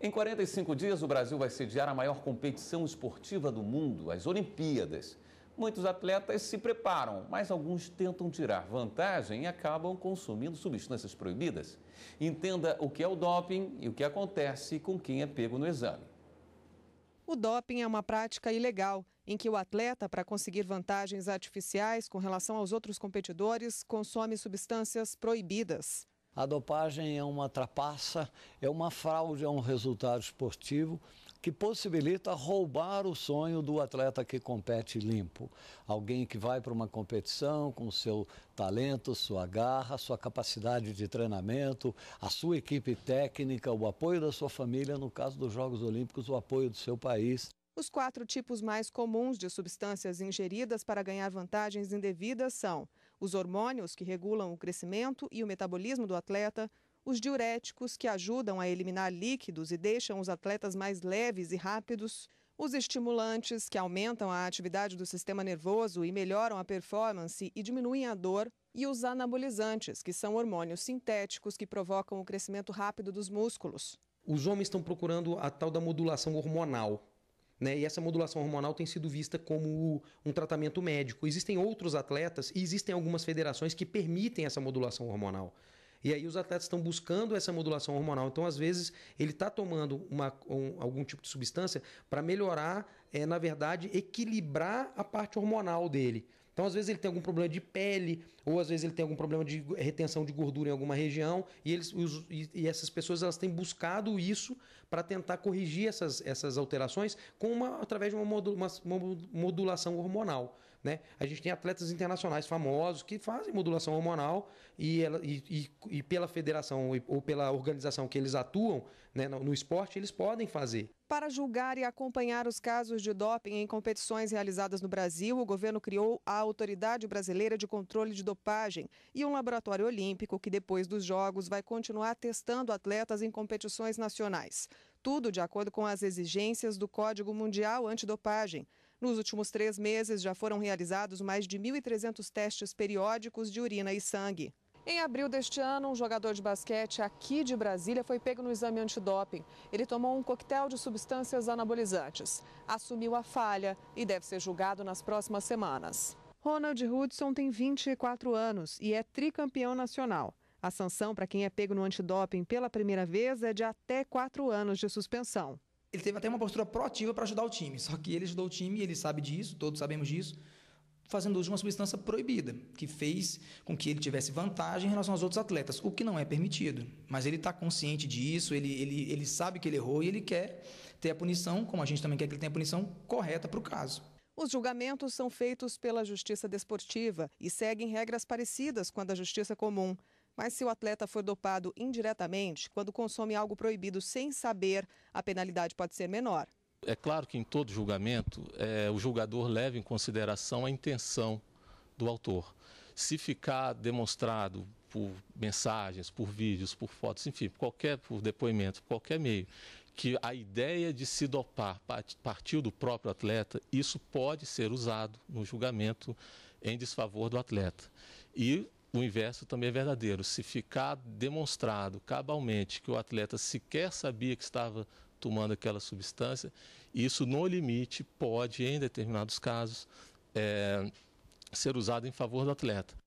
Em 45 dias, o Brasil vai sediar a maior competição esportiva do mundo, as Olimpíadas. Muitos atletas se preparam, mas alguns tentam tirar vantagem e acabam consumindo substâncias proibidas. Entenda o que é o doping e o que acontece com quem é pego no exame. O doping é uma prática ilegal em que o atleta, para conseguir vantagens artificiais com relação aos outros competidores, consome substâncias proibidas. A dopagem é uma trapaça, é uma fraude a é um resultado esportivo que possibilita roubar o sonho do atleta que compete limpo. Alguém que vai para uma competição com seu talento, sua garra, sua capacidade de treinamento, a sua equipe técnica, o apoio da sua família, no caso dos Jogos Olímpicos, o apoio do seu país. Os quatro tipos mais comuns de substâncias ingeridas para ganhar vantagens indevidas são os hormônios que regulam o crescimento e o metabolismo do atleta, os diuréticos que ajudam a eliminar líquidos e deixam os atletas mais leves e rápidos, os estimulantes que aumentam a atividade do sistema nervoso e melhoram a performance e diminuem a dor, e os anabolizantes, que são hormônios sintéticos que provocam o crescimento rápido dos músculos. Os homens estão procurando a tal da modulação hormonal né? E essa modulação hormonal tem sido vista como um tratamento médico. Existem outros atletas e existem algumas federações que permitem essa modulação hormonal. E aí os atletas estão buscando essa modulação hormonal. Então, às vezes, ele está tomando uma, um, algum tipo de substância para melhorar, é, na verdade, equilibrar a parte hormonal dele. Então, às vezes, ele tem algum problema de pele, ou às vezes ele tem algum problema de retenção de gordura em alguma região, e, eles, os, e, e essas pessoas elas têm buscado isso para tentar corrigir essas, essas alterações com uma, através de uma, uma, uma modulação hormonal. Né? A gente tem atletas internacionais famosos que fazem modulação hormonal e, ela, e, e, e pela federação ou pela organização que eles atuam né, no, no esporte, eles podem fazer. Para julgar e acompanhar os casos de doping em competições realizadas no Brasil, o governo criou a Autoridade Brasileira de Controle de Dopagem e um laboratório olímpico que, depois dos Jogos, vai continuar testando atletas em competições nacionais. Tudo de acordo com as exigências do Código Mundial Antidopagem. Nos últimos três meses, já foram realizados mais de 1.300 testes periódicos de urina e sangue. Em abril deste ano, um jogador de basquete aqui de Brasília foi pego no exame antidoping. Ele tomou um coquetel de substâncias anabolizantes, assumiu a falha e deve ser julgado nas próximas semanas. Ronald Hudson tem 24 anos e é tricampeão nacional. A sanção para quem é pego no antidoping pela primeira vez é de até quatro anos de suspensão. Ele teve até uma postura proativa para ajudar o time, só que ele ajudou o time, ele sabe disso, todos sabemos disso, fazendo uso de uma substância proibida, que fez com que ele tivesse vantagem em relação aos outros atletas, o que não é permitido. Mas ele está consciente disso, ele, ele, ele sabe que ele errou e ele quer ter a punição, como a gente também quer que ele tenha a punição correta para o caso. Os julgamentos são feitos pela Justiça Desportiva e seguem regras parecidas com a da Justiça Comum. Mas se o atleta for dopado indiretamente, quando consome algo proibido sem saber, a penalidade pode ser menor. É claro que em todo julgamento, é, o julgador leva em consideração a intenção do autor. Se ficar demonstrado por mensagens, por vídeos, por fotos, enfim, qualquer por depoimento, qualquer meio, que a ideia de se dopar partiu do próprio atleta, isso pode ser usado no julgamento em desfavor do atleta. E o inverso também é verdadeiro. Se ficar demonstrado cabalmente que o atleta sequer sabia que estava tomando aquela substância, isso no limite pode, em determinados casos, é, ser usado em favor do atleta.